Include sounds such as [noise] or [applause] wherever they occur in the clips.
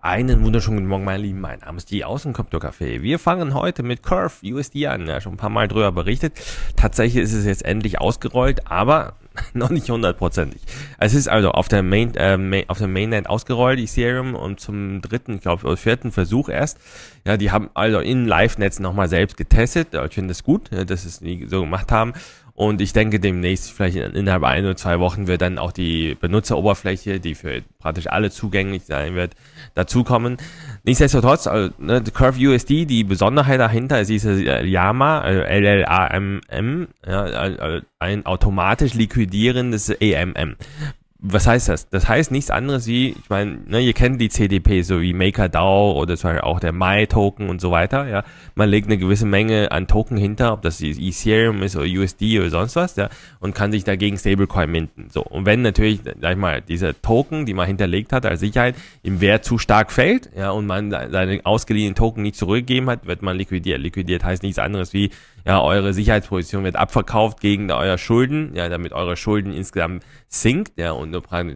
Einen wunderschönen guten Morgen, meine Lieben. Mein Name ist die Außenkopfcafé. Wir fangen heute mit Curve USD an. Ja, schon ein paar Mal drüber berichtet. Tatsächlich ist es jetzt endlich ausgerollt, aber [laughs] noch nicht hundertprozentig. Es ist also auf der Main, äh, Main, auf der Mainnet ausgerollt, Ethereum, und zum dritten, ich glaube, vierten Versuch erst. Ja, die haben also in Live-Netz nochmal selbst getestet. Ich finde das gut, dass sie es so gemacht haben. Und ich denke, demnächst, vielleicht innerhalb ein oder zwei Wochen, wird dann auch die Benutzeroberfläche, die für praktisch alle zugänglich sein wird, dazukommen. Nichtsdestotrotz, also, ne, Curve USD, die Besonderheit dahinter ist diese Llama, äh, also äh, LLAMM, ja, ein automatisch liquidierendes EMM was heißt das? Das heißt nichts anderes wie, ich meine, ne, ihr kennt die CDP, so wie MakerDAO oder zum Beispiel auch der MyToken und so weiter, ja. Man legt eine gewisse Menge an Token hinter, ob das Ethereum ist oder USD oder sonst was, ja, und kann sich dagegen Stablecoin minden. So. Und wenn natürlich, sag ich mal, dieser Token, die man hinterlegt hat als Sicherheit, im Wert zu stark fällt, ja, und man seine ausgeliehenen Token nicht zurückgegeben hat, wird man liquidiert. Liquidiert heißt nichts anderes wie, ja, eure Sicherheitsposition wird abverkauft gegen euer Schulden, ja, damit eure Schulden insgesamt sinkt, ja, und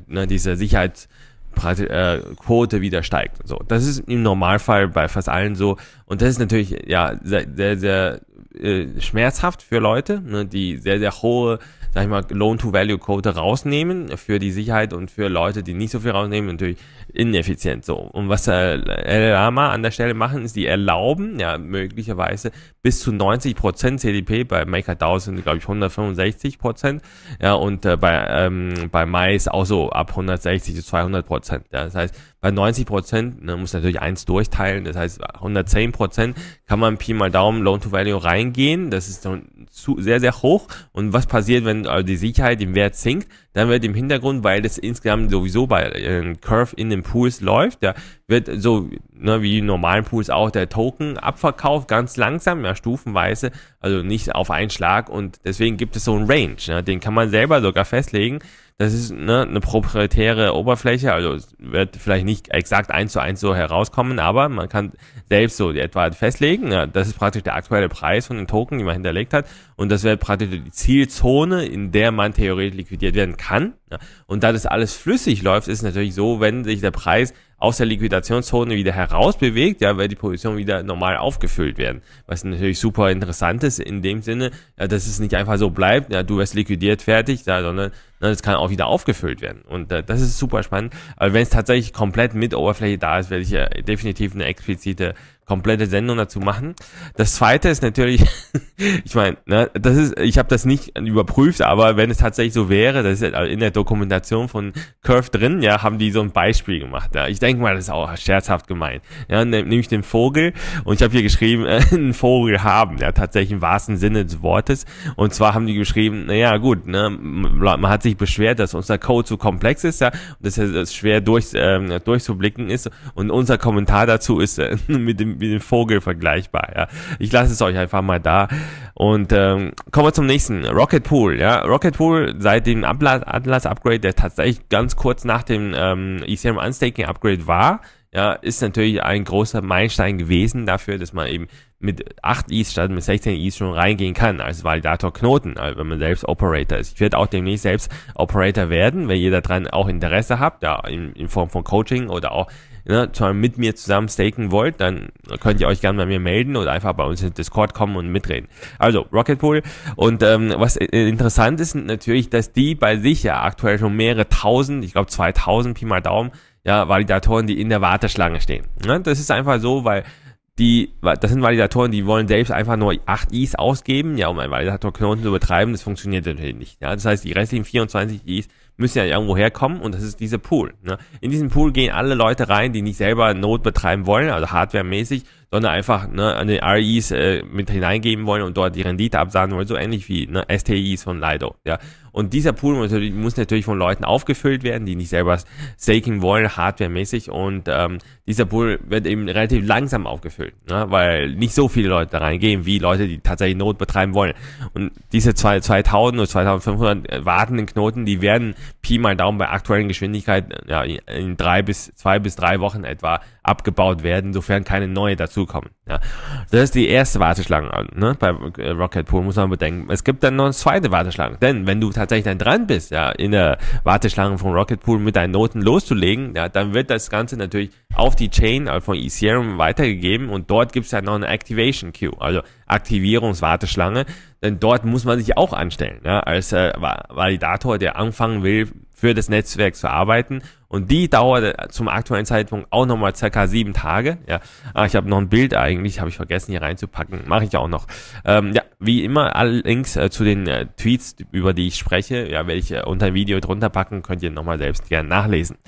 ne, diese Sicherheitsquote äh, wieder steigt. So, das ist im Normalfall bei fast allen so. Und das ist natürlich ja sehr, sehr, sehr äh, schmerzhaft für Leute, ne, die sehr, sehr hohe, sag ich mal, Loan-to-Value-Quote rausnehmen für die Sicherheit und für Leute, die nicht so viel rausnehmen, natürlich ineffizient so. Und was LLAMA an der Stelle machen, ist, die erlauben ja möglicherweise bis zu 90% CDP, bei MakerDAO DAO sind glaube ich 165%, ja, und äh, bei, ähm, bei Mais auch so ab 160 bis 200%. Ja. Das heißt, bei 90% ne, muss natürlich eins durchteilen, das heißt 110% kann man Pi mal Daumen Loan to Value reingehen, das ist zu, sehr, sehr hoch. Und was passiert, wenn also die Sicherheit im Wert sinkt? Dann wird im Hintergrund, weil das insgesamt sowieso bei äh, Curve in dem den Pools läuft. Der wird so ne, wie normalen Pools auch der Token abverkauft, ganz langsam, ja, stufenweise, also nicht auf einen Schlag. Und deswegen gibt es so einen Range, ne, den kann man selber sogar festlegen das ist ne, eine proprietäre Oberfläche, also wird vielleicht nicht exakt eins zu eins so herauskommen, aber man kann selbst so die etwa festlegen, ja, das ist praktisch der aktuelle Preis von den Token, die man hinterlegt hat, und das wäre praktisch die Zielzone, in der man theoretisch liquidiert werden kann. Ja. Und da das alles flüssig läuft, ist es natürlich so, wenn sich der Preis aus der Liquidationszone wieder herausbewegt, ja, wird die Position wieder normal aufgefüllt werden. Was natürlich super interessant ist in dem Sinne, ja, dass es nicht einfach so bleibt, ja, du wirst liquidiert, fertig, ja, sondern Ne, das kann auch wieder aufgefüllt werden. Und äh, das ist super spannend. Aber wenn es tatsächlich komplett mit Oberfläche da ist, werde ich ja äh, definitiv eine explizite komplette Sendung dazu machen. Das zweite ist natürlich, [laughs] ich meine, ne, das ist, ich habe das nicht überprüft, aber wenn es tatsächlich so wäre, das ist halt in der Dokumentation von Curve drin, ja, haben die so ein Beispiel gemacht. Ja. Ich denke mal, das ist auch scherzhaft gemeint. Ja, ne, nämlich den Vogel und ich habe hier geschrieben, äh, [laughs] einen Vogel haben, ja, tatsächlich im wahrsten Sinne des Wortes. Und zwar haben die geschrieben, naja, gut, ne, man hat sich sich beschwert, dass unser Code zu komplex ist, ja, und dass es schwer durch, ähm, durchzublicken ist. Und unser Kommentar dazu ist äh, [laughs] mit, dem, mit dem Vogel vergleichbar, ja. Ich lasse es euch einfach mal da. Und ähm, kommen wir zum nächsten. Rocket Pool, ja. Rocket Pool seit dem Atlas-Upgrade, der tatsächlich ganz kurz nach dem ähm, ECM Unstaking-Upgrade war, ja, ist natürlich ein großer Meilenstein gewesen dafür, dass man eben mit 8 ETH statt mit 16 ETH schon reingehen kann als Validator-Knoten, also wenn man selbst Operator ist. Ich werde auch demnächst selbst Operator werden, wenn ihr daran auch Interesse habt, ja, in, in Form von Coaching oder auch ne, mit mir zusammen staken wollt, dann könnt ihr euch gerne bei mir melden oder einfach bei uns in Discord kommen und mitreden. Also Rocket Pool und ähm, was äh, interessant ist natürlich, dass die bei sich ja aktuell schon mehrere tausend, ich glaube 2000 Pi mal Daumen, ja, Validatoren, die in der Warteschlange stehen. Ne? Das ist einfach so, weil die, das sind Validatoren, die wollen selbst einfach nur 8 Is ausgeben, ja, um einen Validator Knoten zu betreiben, das funktioniert natürlich nicht. Ja. Das heißt, die restlichen 24 Is müssen ja irgendwo herkommen und das ist dieser Pool. Ne. In diesen Pool gehen alle Leute rein, die nicht selber Not betreiben wollen, also hardwaremäßig, sondern einfach ne, an den REs äh, mit hineingeben wollen und dort die Rendite absahen wollen, so ähnlich wie ne, STIs von Lido. Ja. Und dieser Pool muss natürlich, muss natürlich von Leuten aufgefüllt werden, die nicht selber staking wollen, hardwaremäßig. Und ähm, dieser Pool wird eben relativ langsam aufgefüllt, ne, weil nicht so viele Leute da reingehen, wie Leute, die tatsächlich Not betreiben wollen. Und diese 2000 oder 2500 äh, wartenden Knoten, die werden Pi mal Daumen bei aktuellen Geschwindigkeit ja, in drei bis, zwei bis drei Wochen etwa abgebaut werden, sofern keine neue dazu dazukommen. Ja. Das ist die erste Warteschlange. Ne? Bei äh, Rocket Pool muss man bedenken, es gibt dann noch eine zweite Warteschlange. Denn wenn du tatsächlich dann dran bist, ja, in der Warteschlange von Rocket Pool mit deinen Noten loszulegen, ja, dann wird das Ganze natürlich auf die Chain also von Ethereum weitergegeben und dort gibt es dann noch eine Activation Queue, also Aktivierungswarteschlange. Denn dort muss man sich auch anstellen, ja, als äh, Validator, der anfangen will, für das Netzwerk zu arbeiten und die dauert zum aktuellen Zeitpunkt auch nochmal circa sieben Tage. Ja, ah, ich habe noch ein Bild eigentlich, habe ich vergessen hier reinzupacken. Mache ich auch noch. Ähm, ja, wie immer, alle Links äh, zu den äh, Tweets, über die ich spreche, ja, werde ich äh, unter dem Video drunter packen, könnt ihr nochmal selbst gerne nachlesen.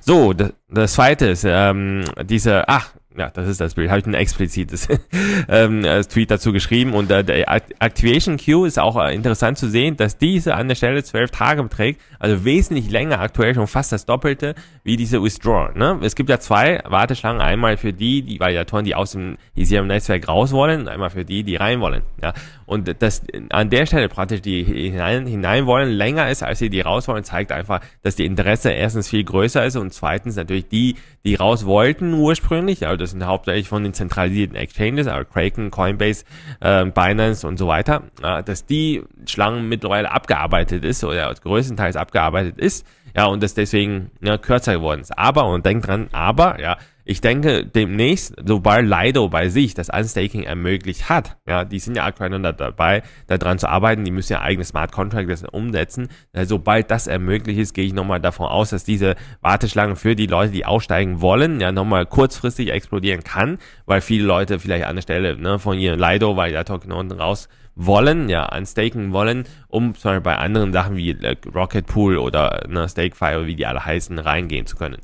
So, das, das zweite ist, ähm, diese, ach, ja, das ist das Bild. Habe ich ein explizites [laughs] ähm, äh, Tweet dazu geschrieben. Und äh, der Activation Queue ist auch äh, interessant zu sehen, dass diese an der Stelle zwölf Tage beträgt, also wesentlich länger aktuell schon fast das Doppelte wie diese Withdrawal. Ne? Es gibt ja zwei Warteschlangen, einmal für die, die Validatoren, die aus dem Ethereum-Netzwerk raus wollen, einmal für die, die rein wollen. Ja? Und das an der Stelle praktisch die hinein, hinein wollen länger ist, als die, die raus wollen, zeigt einfach, dass die Interesse erstens viel größer ist und zweitens natürlich die, die raus wollten ursprünglich, also das sind hauptsächlich von den zentralisierten Exchanges, also Kraken, Coinbase, äh, Binance und so weiter, äh, dass die Schlangen mittlerweile abgearbeitet ist oder größtenteils abgearbeitet ist. Ja, und das deswegen ja, kürzer geworden ist. Aber, und denkt dran, aber, ja, ich denke, demnächst, sobald Lido bei sich das Unstaking ermöglicht hat, ja, die sind ja aktuell noch dabei, daran zu arbeiten, die müssen ja eigene Smart Contracts umsetzen. Äh, sobald das ermöglicht ist, gehe ich nochmal davon aus, dass diese Warteschlange für die Leute, die aussteigen wollen, ja nochmal kurzfristig explodieren kann, weil viele Leute vielleicht an der Stelle ne, von ihrem Lido, weil der Token genau unten raus wollen, ja, unstaken wollen, um zum Beispiel bei anderen Sachen wie äh, Rocket Pool oder ne, Stakefire, wie die alle heißen, reingehen zu können.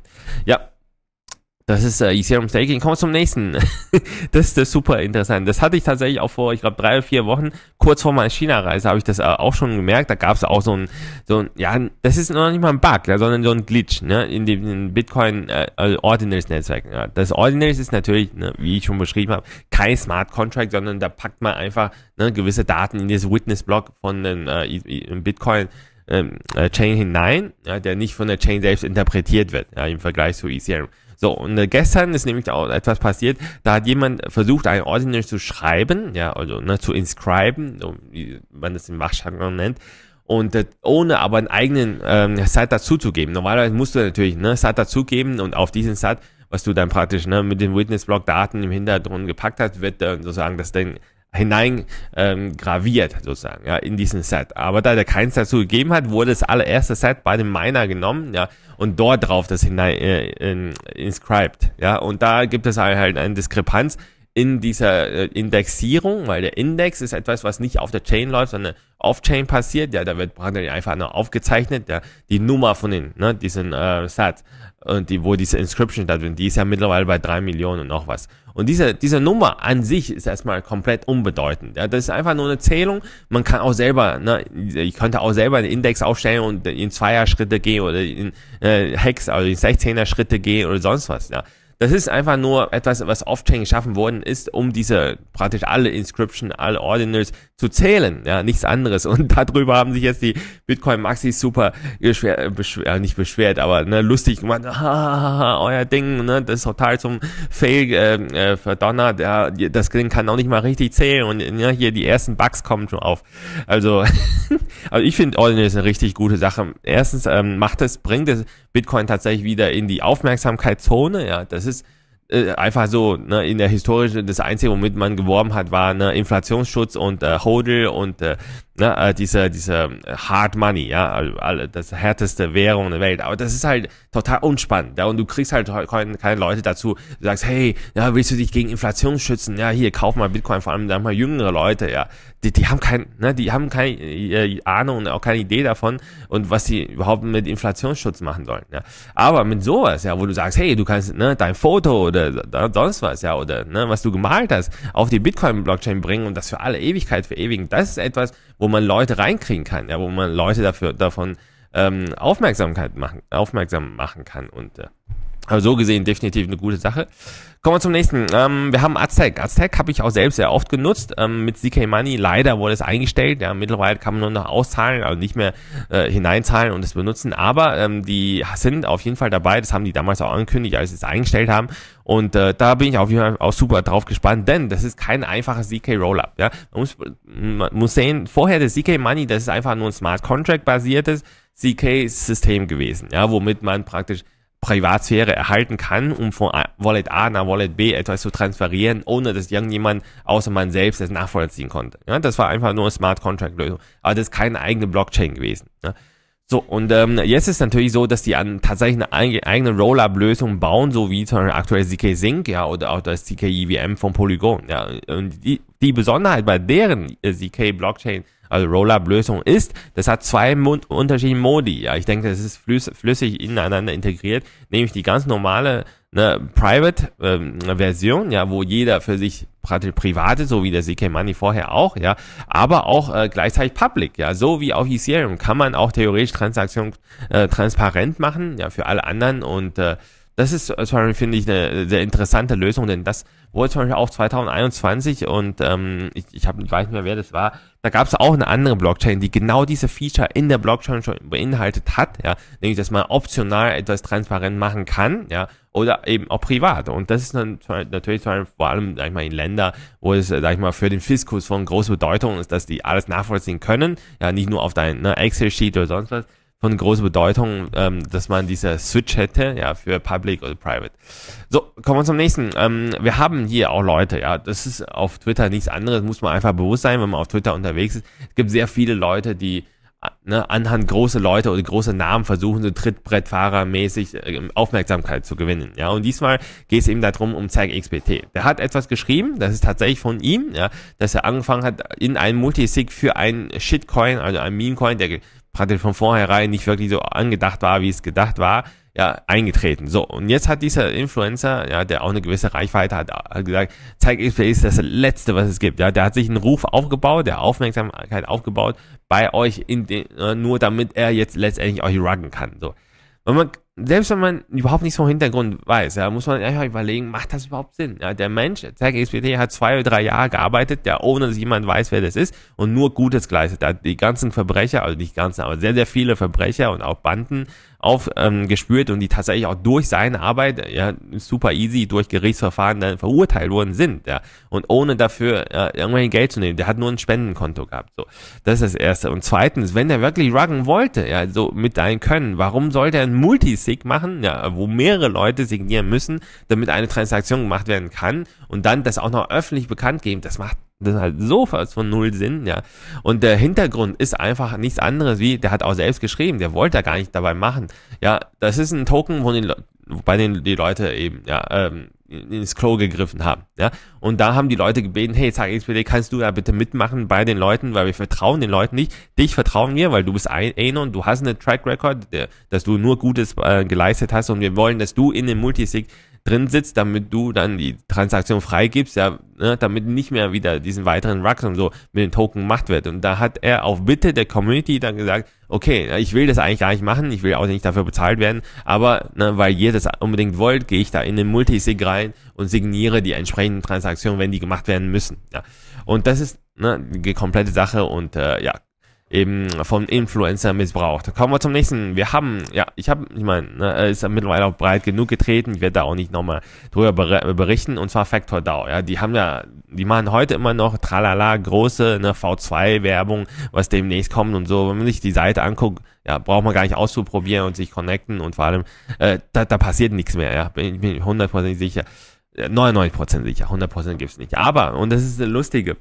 Ja, das ist äh, Ethereum Staking. Kommen wir zum nächsten. [laughs] das ist das super interessant. Das hatte ich tatsächlich auch vor, ich glaube, drei oder vier Wochen, kurz vor meiner China-Reise, habe ich das äh, auch schon gemerkt. Da gab es auch so ein, so ein, ja, das ist noch nicht mal ein Bug, ja, sondern so ein Glitch ne, in dem Bitcoin äh, also Ordinals Netzwerk. Ja. Das Ordinals ist natürlich, ne, wie ich schon beschrieben habe, kein Smart Contract, sondern da packt man einfach ne, gewisse Daten in dieses Witness-Block von den äh, Bitcoin. Ähm, äh, Chain hinein, ja, der nicht von der Chain selbst interpretiert wird, ja, im Vergleich zu Ethereum. So, und äh, gestern ist nämlich auch etwas passiert, da hat jemand versucht, ein Ordinary zu schreiben, ja, also ne, zu inscriben, so, wie man das im Wachjargon nennt, und äh, ohne aber einen eigenen ähm, Sat dazuzugeben. Normalerweise musst du natürlich ne, Sat dazugeben und auf diesen Sat, was du dann praktisch ne, mit den Witness-Block-Daten im Hintergrund gepackt hast, wird äh, sozusagen das Ding hinein ähm, graviert, sozusagen, ja, in diesen Set. Aber da der keins dazu gegeben hat, wurde das allererste Set bei dem Miner genommen, ja, und dort drauf das hinein äh, in, inscribed, ja. Und da gibt es halt, halt eine Diskrepanz in dieser äh, Indexierung, weil der Index ist etwas, was nicht auf der Chain läuft, sondern off-Chain passiert. Ja, da wird praktisch einfach nur aufgezeichnet, ja, die Nummer von den, ne, diesen äh, Set und die, wo diese Inscription stattfindet, die ist ja mittlerweile bei drei Millionen und noch was. Und diese, diese Nummer an sich ist erstmal komplett unbedeutend. Ja, das ist einfach nur eine Zählung. Man kann auch selber, ne, ich könnte auch selber einen Index aufstellen und in Zweier-Schritte gehen oder in äh, Hex, also in 16er-Schritte gehen oder sonst was. Ja. Das ist einfach nur etwas, was off Chain geschaffen worden ist, um diese praktisch alle Inscription, alle Ordinals zu zählen. Ja, nichts anderes. Und [laughs] darüber haben sich jetzt die Bitcoin Maxis super äh, beschwer, äh, nicht beschwert, aber ne, lustig gemacht. [laughs] Ah, euer Ding, ne, das ist total zum Fail ähm, äh, verdonnert. Ja, das Ding kann auch nicht mal richtig zählen und ja, ne, hier die ersten Bugs kommen schon auf. Also, [laughs] also ich finde Ordinals eine richtig gute Sache. Erstens ähm, macht es, bringt es Bitcoin tatsächlich wieder in die Aufmerksamkeitszone. Ja, das ist äh, einfach so ne, in der historischen das einzige womit man geworben hat war ne, Inflationsschutz und äh, Hodel und äh, ne, diese äh, diese äh, Hard Money ja also, alle, das härteste Währung der Welt aber das ist halt total unspannend ja, und du kriegst halt keine Leute dazu du sagst hey ja, willst du dich gegen Inflation schützen ja hier kauf mal Bitcoin vor allem dann mal jüngere Leute ja die, die haben kein, ne, die haben keine äh, Ahnung und auch keine Idee davon und was sie überhaupt mit Inflationsschutz machen sollen. Ja. Aber mit sowas, ja, wo du sagst, hey, du kannst ne, dein Foto oder sonst was, ja, oder ne, was du gemalt hast, auf die Bitcoin-Blockchain bringen und das für alle Ewigkeit verewigen, das ist etwas, wo man Leute reinkriegen kann, ja, wo man Leute dafür davon ähm, Aufmerksamkeit machen, aufmerksam machen kann. Und äh, aber also so gesehen definitiv eine gute Sache. Kommen wir zum nächsten. Ähm, wir haben Aztec. Aztec habe ich auch selbst sehr oft genutzt. Ähm, mit CK Money leider wurde es eingestellt. Ja, mittlerweile kann man nur noch auszahlen, also nicht mehr äh, hineinzahlen und es benutzen. Aber ähm, die sind auf jeden Fall dabei. Das haben die damals auch angekündigt, als sie es eingestellt haben. Und äh, da bin ich auf jeden Fall auch super drauf gespannt, denn das ist kein einfaches ZK Rollup. Ja? Man, muss, man muss sehen, vorher das ZK Money, das ist einfach nur ein Smart Contract basiertes ZK-System gewesen, ja, womit man praktisch Privatsphäre erhalten kann, um von Wallet A nach Wallet B etwas zu transferieren, ohne dass irgendjemand außer man selbst es nachvollziehen konnte. Ja, das war einfach nur eine Smart Contract Lösung, aber das ist keine eigene Blockchain gewesen. Ja. So, und ähm, jetzt ist natürlich so, dass die an, tatsächlich eine eigene Rollup-Lösung bauen, so wie zum Beispiel aktuell ZK Sync, ja, oder auch das ZK EVM von Polygon, ja. Und die, die Besonderheit bei deren ZK äh, Blockchain also Rollup-Lösung ist. Das hat zwei unterschiedliche Modi. Ja, ich denke, das ist flüssig ineinander integriert, nämlich die ganz normale eine Private-Version, ähm, ja, wo jeder für sich praktisch private, so wie der ZK Money vorher auch, ja, aber auch äh, gleichzeitig public, ja, so wie auf Ethereum kann man auch theoretisch Transaktionen äh, transparent machen, ja, für alle anderen und äh, das ist äh, zum Beispiel, finde ich, eine sehr interessante Lösung, denn das wurde zum Beispiel auch 2021 und ähm, ich, ich, hab, ich weiß nicht mehr, wer das war, da gab es auch eine andere Blockchain, die genau diese Feature in der Blockchain schon beinhaltet hat, ja, nämlich dass man optional etwas transparent machen kann, ja, oder eben auch privat. Und das ist dann natürlich vor allem, sag ich mal, in Ländern, wo es, sag ich mal, für den Fiskus von großer Bedeutung ist, dass die alles nachvollziehen können, ja, nicht nur auf dein ne, Excel-Sheet oder sonst was, von großer Bedeutung, ähm, dass man diese Switch hätte, ja, für Public oder Private. So, kommen wir zum nächsten. Ähm, wir haben hier auch Leute, ja, das ist auf Twitter nichts anderes, muss man einfach bewusst sein, wenn man auf Twitter unterwegs ist. Es gibt sehr viele Leute, die äh, ne, anhand großer Leute oder großer Namen versuchen, so Trittbrettfahrermäßig äh, Aufmerksamkeit zu gewinnen. Ja, und diesmal geht es eben darum, um Zeig XBT. Der hat etwas geschrieben, das ist tatsächlich von ihm, ja, dass er angefangen hat, in einem Multisig für einen Shitcoin, also einen Memecoin, der praktisch von vornherein nicht wirklich so angedacht war, wie es gedacht war, ja, eingetreten. So, und jetzt hat dieser Influencer, ja, der auch eine gewisse Reichweite hat, hat gesagt, Zeitgespräch ist das Letzte, was es gibt. Ja, der hat sich einen Ruf aufgebaut, der Aufmerksamkeit aufgebaut bei euch, in den, äh, nur damit er jetzt letztendlich euch ruggen kann. So. Wenn man selbst wenn man überhaupt nichts vom Hintergrund weiß, ja, muss man einfach überlegen, macht das überhaupt Sinn? Ja, der Mensch, der XPT, hat zwei oder drei Jahre gearbeitet, ja, ohne dass jemand weiß, wer das ist und nur Gutes geleistet hat. Die ganzen Verbrecher, also nicht ganzen, aber sehr, sehr viele Verbrecher und auch Banden aufgespürt ähm, und die tatsächlich auch durch seine Arbeit, ja, super easy durch Gerichtsverfahren dann verurteilt worden sind, ja, und ohne dafür ja, irgendwelche Geld zu nehmen. Der hat nur ein Spendenkonto gehabt, so. Das ist das Erste. Und zweitens, wenn er wirklich ruggen wollte, ja, so mit deinem Können, warum sollte er ein Multis Klick machen, ja, wo mehrere Leute signieren müssen, damit eine Transaktion gemacht werden kann und dann das auch noch öffentlich bekannt geben, das macht das ist halt so fast von null Sinn, ja. Und der Hintergrund ist einfach nichts anderes wie, der hat auch selbst geschrieben, der wollte da gar nicht dabei machen. Ja, das ist ein Token, wo den, bei den die Leute eben, ja, ähm, ins Klo gegriffen haben. Ja? Und da haben die Leute gebeten, hey, sag XPD, kannst du da bitte mitmachen bei den Leuten, weil wir vertrauen den Leuten nicht. Dich vertrauen wir, weil du bist ein Anon, du hast einen Track Record, dass du nur Gutes äh, geleistet hast und wir wollen, dass du in den Multisig drin sitzt, damit du dann die Transaktion freigibst, ja, ne, damit nicht mehr wieder diesen weiteren und so mit den Token gemacht wird. Und da hat er auf Bitte der Community dann gesagt, okay, ich will das eigentlich gar nicht machen, ich will auch nicht dafür bezahlt werden, aber ne, weil ihr das unbedingt wollt, gehe ich da in den Multisig rein und signiere die entsprechenden Transaktionen, wenn die gemacht werden müssen. Ja. Und das ist ne, die komplette Sache und äh, ja, eben von Influencer missbraucht. Kommen wir zum nächsten. Wir haben, ja, ich habe, ich meine, ne, ist mittlerweile auch breit genug getreten. Ich werde da auch nicht nochmal drüber berichten. Und zwar Factor DAO. Ja, die haben ja, die machen heute immer noch tralala große ne, V2-Werbung, was demnächst kommt und so. Wenn man sich die Seite anguckt, ja, braucht man gar nicht auszuprobieren und sich connecten und vor allem, äh, da, da passiert nichts mehr. Ja, bin, bin ich hundertprozentig sicher. 99% äh, sicher, 100% gibt's nicht. Aber, und das ist das Lustige,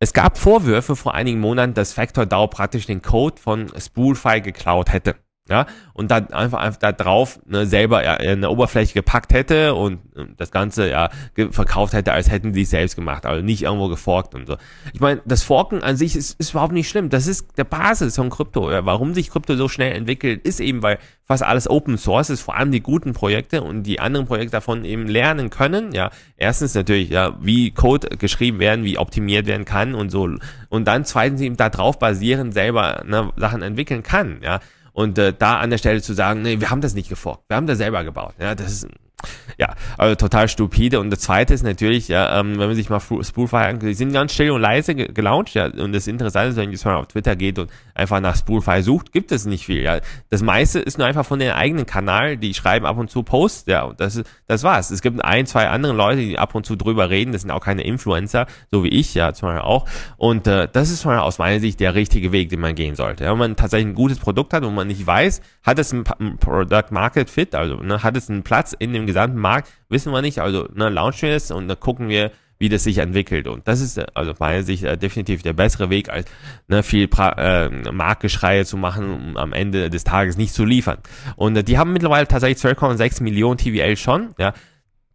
es gab Vorwürfe vor einigen Monaten, dass Factor DAO praktisch den Code von Spoolfile geklaut hätte ja, und dann einfach, einfach da drauf ne, selber ja, eine Oberfläche gepackt hätte und ähm, das Ganze ja verkauft hätte, als hätten sie es selbst gemacht, also nicht irgendwo geforkt und so. Ich meine, das Forken an sich ist, ist überhaupt nicht schlimm. Das ist der Basis von Krypto. Ja, warum sich Krypto so schnell entwickelt, ist eben, weil fast alles Open Source ist, vor allem die guten Projekte und die anderen Projekte davon eben lernen können. Ja, erstens natürlich, ja, wie Code geschrieben werden, wie optimiert werden kann und so. Und dann zweitens eben da drauf basierend selber ne, Sachen entwickeln kann. Ja, und äh, da an der Stelle zu sagen, nee, wir haben das nicht geforkt, wir haben das selber gebaut. Ja, das ist ja, also total stupide. Und das zweite ist natürlich, ja, ähm, wenn man sich mal Spoolify anguckt, die sind ganz still und leise gelauncht, ja. Und das Interessante ist, wenn man auf Twitter geht und einfach nach Spoolify sucht, gibt es nicht viel, ja. Das meiste ist nur einfach von den eigenen Kanal, die schreiben ab und zu Posts, ja. Und das, das war's. Es gibt ein, zwei andere Leute, die ab und zu drüber reden. Das sind auch keine Influencer, so wie ich, ja, zum Beispiel auch. Und äh, das ist aus meiner Sicht der richtige Weg, den man gehen sollte. Ja, wenn man tatsächlich ein gutes Produkt hat und man nicht weiß, hat es ein, ein Product Market Fit, also ne, hat es einen Platz in dem gesamten Markt wissen wir nicht. Also ne, launchen wir es und dann gucken wir, wie das sich entwickelt. Und das ist also meiner Sicht äh, definitiv der bessere Weg, als ne, viel pra äh, Marktgeschreie zu machen, um am Ende des Tages nicht zu liefern. Und äh, die haben mittlerweile tatsächlich 12,6 Millionen TVL schon, ja.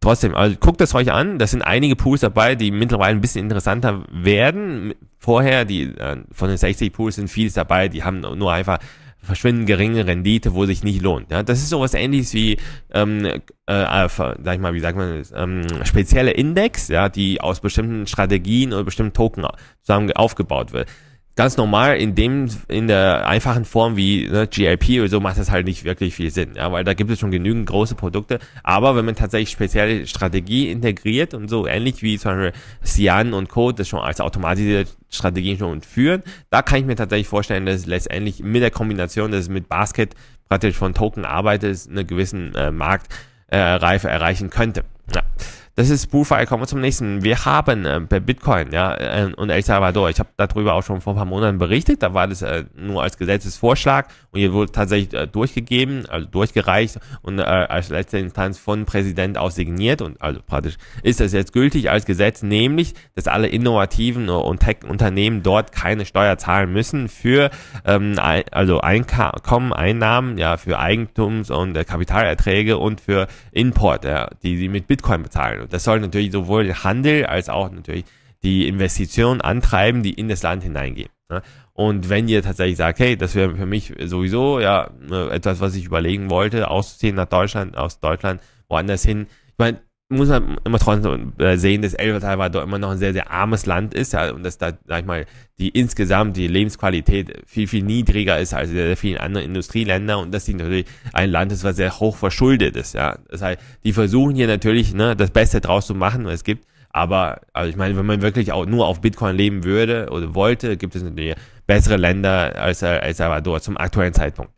Trotzdem, also guckt es euch an. da sind einige Pools dabei, die mittlerweile ein bisschen interessanter werden. Vorher, die äh, von den 60 Pools sind vieles dabei, die haben nur einfach verschwinden geringe Rendite, wo sich nicht lohnt. Ja? Das ist sowas ähnliches wie, ähm, äh, äh sag ich mal, wie sagt man das, ähm, spezielle Index, ja, die aus bestimmten Strategien oder bestimmten Token zusammen aufgebaut wird ganz normal in dem, in der einfachen Form wie ne, GIP oder so macht das halt nicht wirklich viel Sinn, ja, weil da gibt es schon genügend große Produkte. Aber wenn man tatsächlich spezielle Strategie integriert und so ähnlich wie zum Beispiel Cyan und Code das schon als automatisierte Strategien schon führen, da kann ich mir tatsächlich vorstellen, dass letztendlich mit der Kombination, dass es mit Basket praktisch von Token arbeitet, einen gewissen äh, Marktreife äh, erreichen könnte. Ja. Das ist Spoofy. Kommen wir zum nächsten. Wir haben äh, bei Bitcoin ja, äh, und El Salvador, ich habe darüber auch schon vor ein paar Monaten berichtet, da war das äh, nur als Gesetzesvorschlag und hier wurde tatsächlich äh, durchgegeben, also durchgereicht und äh, als letzte Instanz von Präsident aus signiert und also praktisch ist das jetzt gültig als Gesetz, nämlich, dass alle innovativen und Tech-Unternehmen dort keine Steuer zahlen müssen für ähm, also Einkommen, Einnahmen, ja, für Eigentums- und äh, Kapitalerträge und für Import, ja, die sie mit Bitcoin bezahlen. Das soll natürlich sowohl Handel als auch natürlich die Investitionen antreiben, die in das Land hineingehen. Ne? Und wenn ihr tatsächlich sagt, hey, das wäre für mich sowieso ja ne, etwas, was ich überlegen wollte, auszuziehen nach Deutschland, aus Deutschland, woanders hin. Ich meine, muss man halt immer trotzdem äh, sehen, dass Elbertal war dort immer noch ein sehr, sehr armes Land ist ja, und dass da, sag ich mal, die insgesamt die Lebensqualität viel, viel niedriger ist als in sehr, sehr vielen anderen Industrieländern und dass sie natürlich ein Land ist, was sehr hoch verschuldet ist. Ja. Das heißt, die versuchen hier natürlich ne, das Beste draus zu machen, was es gibt. Aber also ich meine, wenn man wirklich auch nur auf Bitcoin leben würde oder wollte, gibt es natürlich bessere Länder als El Salvador zum aktuellen Zeitpunkt.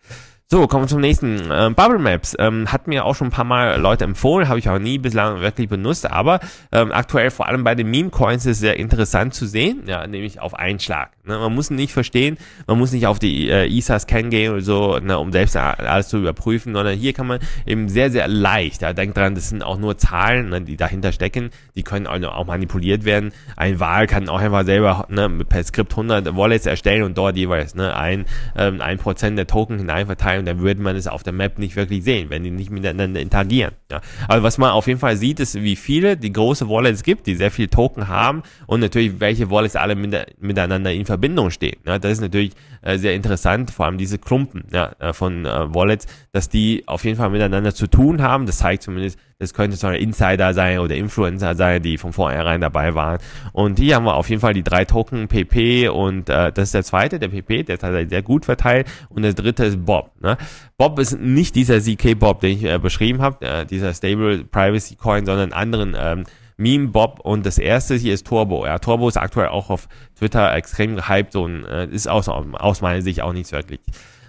So, kommen wir zum nächsten. Ähm, Bubble Maps ähm, hat mir auch schon ein paar Mal Leute empfohlen, habe ich auch nie bislang wirklich benutzt, aber ähm, aktuell vor allem bei den Meme Coins ist sehr interessant zu sehen, ja, nämlich auf einen Schlag. Ne? Man muss nicht verstehen, man muss nicht auf die äh, ISA-Scan e gehen oder so, ne, um selbst alles zu überprüfen, sondern hier kann man eben sehr, sehr leicht, ja, denkt dran, das sind auch nur Zahlen, ne, die dahinter stecken, die können auch, auch manipuliert werden. Ein Wahl kann auch einfach selber ne, per Skript 100 Wallets erstellen und dort jeweils ne, ein, ähm, ein Prozent der Token hineinverteilen und dann würde man es auf der Map nicht wirklich sehen, wenn die nicht miteinander interagieren. Ja. Aber was man auf jeden Fall sieht, ist, wie viele die große Wallets gibt, die sehr viele Token haben und natürlich, welche Wallets alle miteinander in Verbindung stehen. Ja. Das ist natürlich äh, sehr interessant, vor allem diese Klumpen ja, äh, von äh, Wallets, dass die auf jeden Fall miteinander zu tun haben. Das zeigt zumindest, das könnte sogar Insider sein oder Influencer sein, die von vornherein dabei waren. Und hier haben wir auf jeden Fall die drei Token, PP und äh, das ist der zweite, der PP, der ist halt sehr gut verteilt. Und der dritte ist Bob. Ne? Bob ist nicht dieser ck Bob, den ich äh, beschrieben habe, äh, dieser Stable Privacy Coin, sondern anderen ähm, Meme Bob und das erste hier ist Turbo. Ja, Turbo ist aktuell auch auf Twitter extrem gehypt und äh, ist aus, aus meiner Sicht auch nichts wirklich.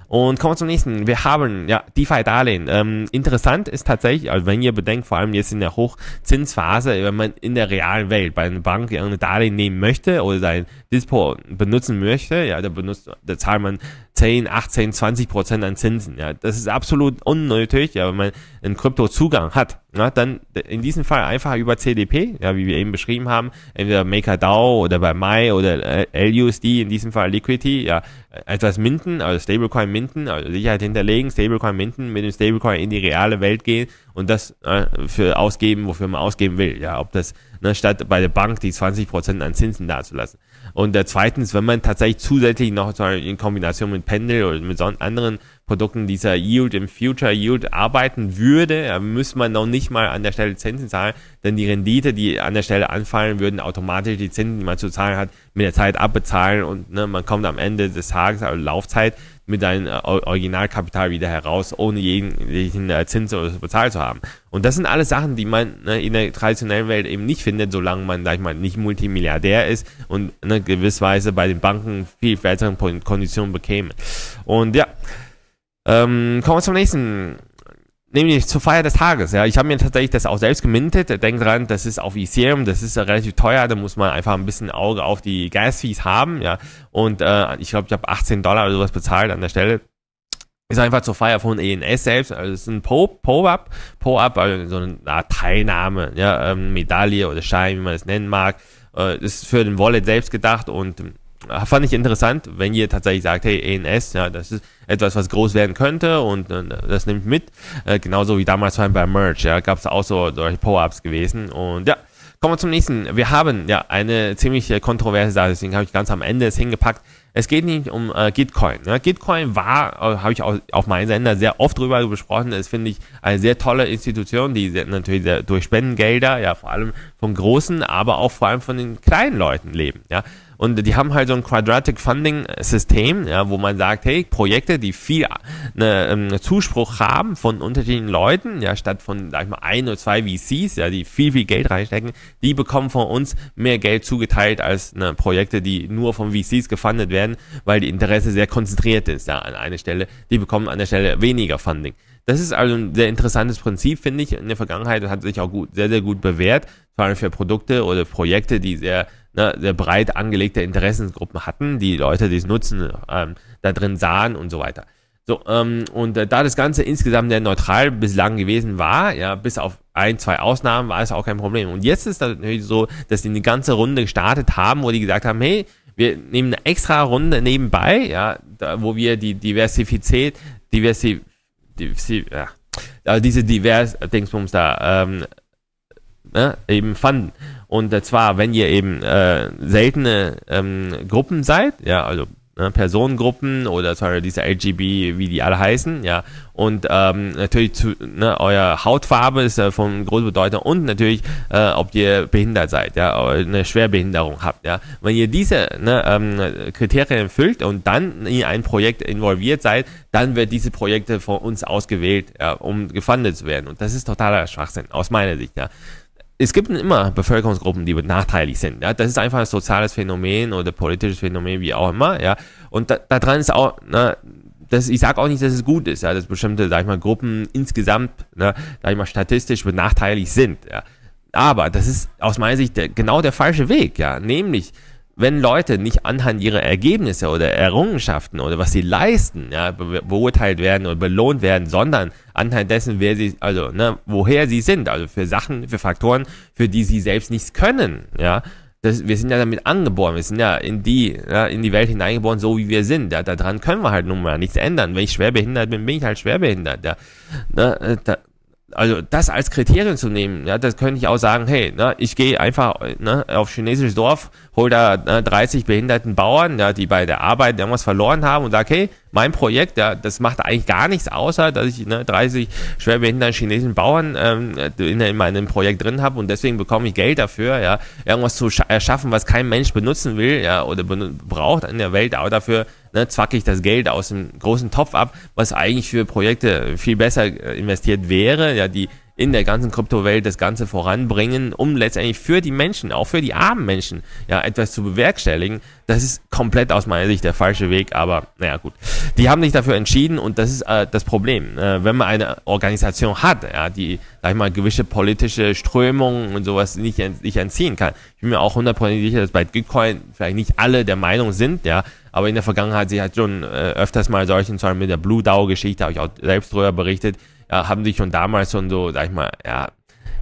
Und kommen wir zum nächsten. Wir haben, ja, DeFi-Darlehen. Ähm, interessant ist tatsächlich, also wenn ihr bedenkt, vor allem jetzt in der Hochzinsphase, wenn man in der realen Welt bei einer Bank irgendeine Darlehen nehmen möchte oder sein Dispo benutzen möchte, ja, da benutzt, da zahlt man 10, 18, 20 Prozent an Zinsen. Ja, das ist absolut unnötig, ja, wenn man einen Krypto-Zugang hat. Ja, dann in diesem Fall einfach über CDP, ja, wie wir eben beschrieben haben, entweder MakerDAO oder bei Mai oder äh, LUSD, in diesem Fall Liquidity, ja, also das Minden, also Stablecoin Minden, also Sicherheit hinterlegen, Stablecoin Minden, mit dem Stablecoin in die reale Welt gehen und das äh, für ausgeben, wofür man ausgeben will. Ja, ob das, ne, statt bei der Bank die 20% an Zinsen dazulassen. Und äh, zweitens, wenn man tatsächlich zusätzlich noch in Kombination mit Pendel oder mit so anderen Produkten dieser Yield im Future Yield arbeiten würde, äh, müsste man noch nicht mal an der Stelle Zinsen zahlen, denn die Rendite, die an der Stelle anfallen würden, automatisch die Zinsen, die man zu zahlen hat, mit der Zeit abbezahlen und ne, man kommt am Ende des Tages, also Laufzeit, mit deinem äh, Originalkapital wieder heraus, ohne jeglichen äh, Zins bezahlt zu haben. Und das sind alles Sachen, die man ne, in der traditionellen Welt eben nicht findet, solange man, sag ich mal, nicht Multimilliardär ist und ne, gewissweise bei den Banken viel besseren Konditionen bekäme. Und ja, ähm, kommen wir zum nächsten. Nämlich zur Feier des Tages. Ja, ich habe mir tatsächlich das auch selbst gemintet. Denkt dran, das ist auf Ethereum, das ist relativ teuer, da muss man einfach ein bisschen Auge auf die Gas-Fees haben. Ja, und äh, ich glaube, ich habe 18 Dollar oder sowas bezahlt an der Stelle ist einfach zur Feier von ENS selbst, also es ist ein Po-Up, po Po-Up, also so eine Art Teilnahme, ja, ähm, Medaille oder Schein, wie man es nennen mag, äh, ist für den Wallet selbst gedacht und fand ich interessant, wenn ihr tatsächlich sagt, hey, ENS, ja, das ist etwas, was groß werden könnte und äh, das nimmt mit. Äh, genauso wie damals vor allem bei Merch, ja, gab es auch so solche Power-Ups gewesen und ja. Kommen wir zum nächsten. Wir haben ja eine ziemlich äh, kontroverse Sache, deswegen habe ich ganz am Ende es hingepackt. Es geht nicht um äh, Gitcoin. Ne? Gitcoin war, äh, habe ich auch auf meinem Sender sehr oft drüber besprochen, ist, finde ich, eine sehr tolle Institution, die sehr, natürlich sehr, durch Spendengelder, ja, vor allem von großen, aber auch vor allem von den kleinen Leuten leben. Ja? Und die haben halt so ein Quadratic Funding System, ja, wo man sagt, hey, Projekte, die viel ne, ähm, Zuspruch haben von unterschiedlichen Leuten, ja, statt von, sag ich mal, ein oder zwei VCs, ja, die viel, viel Geld reinstecken, die bekommen von uns mehr Geld zugeteilt als ne, Projekte, die nur von VCs gefundet werden, weil die Interesse sehr konzentriert ist, ja, an einer Stelle. Die bekommen an der Stelle weniger Funding. Das ist also ein sehr interessantes Prinzip, finde ich. In der Vergangenheit hat sich auch gut, sehr, sehr gut bewährt, vor allem für Produkte oder Projekte, die sehr, ne, sehr breit angelegte Interessensgruppen hatten, die Leute, die es nutzen, ähm, da drin sahen und so weiter. So, ähm, und äh, da das Ganze insgesamt sehr neutral bislang gewesen war, ja, bis auf ein, zwei Ausnahmen war es auch kein Problem. Und jetzt ist es natürlich so, dass die eine ganze Runde gestartet haben, wo die gesagt haben, hey, wir nehmen eine extra Runde nebenbei, ja, da, wo wir die Diversifizität, Diversität äh, diese divers Dingsbums da ähm, ne, eben fanden. Und äh, zwar, wenn ihr eben äh, seltene ähm, Gruppen seid, ja, also ne, Personengruppen oder sorry, diese LGB, wie die alle heißen, ja. Und ähm, natürlich zu, ne, euer Hautfarbe ist äh, von großer Bedeutung und natürlich, äh, ob ihr behindert seid, ja, oder eine Schwerbehinderung habt, ja. Wenn ihr diese ne, ähm, Kriterien erfüllt und dann in ein Projekt involviert seid, dann wird diese Projekte von uns ausgewählt, ja, um gefundet zu werden. Und das ist totaler Schwachsinn aus meiner Sicht, ja es gibt immer Bevölkerungsgruppen, die benachteiligt sind. Ja? Das ist einfach ein soziales Phänomen oder politisches Phänomen, wie auch immer. Ja? Und da, da dran ist auch, ne, das, ich sage auch nicht, dass es gut ist, ja? dass bestimmte, sag ich mal, Gruppen insgesamt, ne, sag ich mal, statistisch benachteiligt sind. Ja? Aber das ist aus meiner Sicht der, genau der falsche Weg. Ja? Nämlich, wenn Leute nicht anhand ihrer Ergebnisse oder Errungenschaften oder was sie leisten, ja, be beurteilt werden oder belohnt werden, sondern anhand dessen, wer sie, also, ne, woher sie sind, also für Sachen, für Faktoren, für die sie selbst nichts können, ja. Das, wir sind ja damit angeboren, wir sind ja in die, ja, in die Welt hineingeboren, so wie wir sind. Ja, daran können wir halt nun mal nichts ändern. Wenn ich schwerbehindert bin, bin ich halt schwerbehindert. Ja, ne, äh, da, also das als Kriterium zu nehmen, ja, das könnte ich auch sagen, hey, ne, ich gehe einfach ne, auf chinesisches Dorf, hol da ne, 30 behinderten Bauern, ja, die bei der Arbeit irgendwas verloren haben und sage, hey, mein Projekt, ja, das macht eigentlich gar nichts, außer dass ich ne, 30 schwerbehinderten chinesischen Bauern ähm, in, in, meinem Projekt drin habe und deswegen bekomme ich Geld dafür, ja, irgendwas zu erschaffen, was kein Mensch benutzen will, ja, oder braucht in der Welt, aber dafür ne, zwacke ich das Geld aus dem großen Topf ab, was eigentlich für Projekte viel besser äh, investiert wäre, ja, die in der ganzen Kryptowelt das Ganze voranbringen, um letztendlich für die Menschen, auch für die armen Menschen, ja, etwas zu bewerkstelligen. Das ist komplett aus meiner Sicht der falsche Weg, aber naja, gut. Die haben sich dafür entschieden und das ist äh, das Problem. Äh, wenn man eine Organisation hat, ja, die, sag ich mal, gewisse politische Strömungen und sowas nicht, nicht entziehen kann. Ich bin mir auch hundertprozentig sicher, dass bei Bitcoin vielleicht nicht alle der Meinung sind, ja, aber in der Vergangenheit, sie hat halt schon äh, öfters mal solchen, zum Beispiel mit der Blue DAO-Geschichte, habe ich auch selbst drüber berichtet, ja, äh, haben sich schon damals schon so, sag ich mal, ja,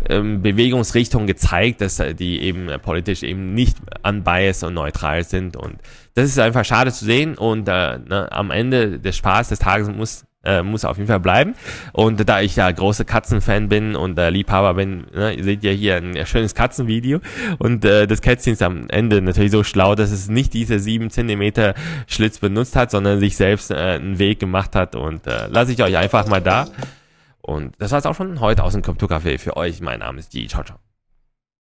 ähm, Bewegungsrichtung gezeigt, dass äh, die eben äh, politisch eben nicht unbiased und neutral sind. Und das ist einfach schade zu sehen. Und äh, na, ne, am Ende des Spaß des Tages muss äh, muss auf jeden Fall bleiben. Und da ich ja große Katzenfan bin und äh, Liebhaber bin, ne, ihr seht ja hier ein schönes Katzenvideo. Und äh, das Kätzchen ist am Ende natürlich so schlau, dass es nicht diese sieben Zentimeter Schlitz benutzt hat, sondern sich selbst äh, einen Weg gemacht hat. Und äh, lasse ich euch einfach mal da. Und das war's auch schon heute aus dem Kryptocafé für euch. Mein Name ist Di. Ciao, ciao.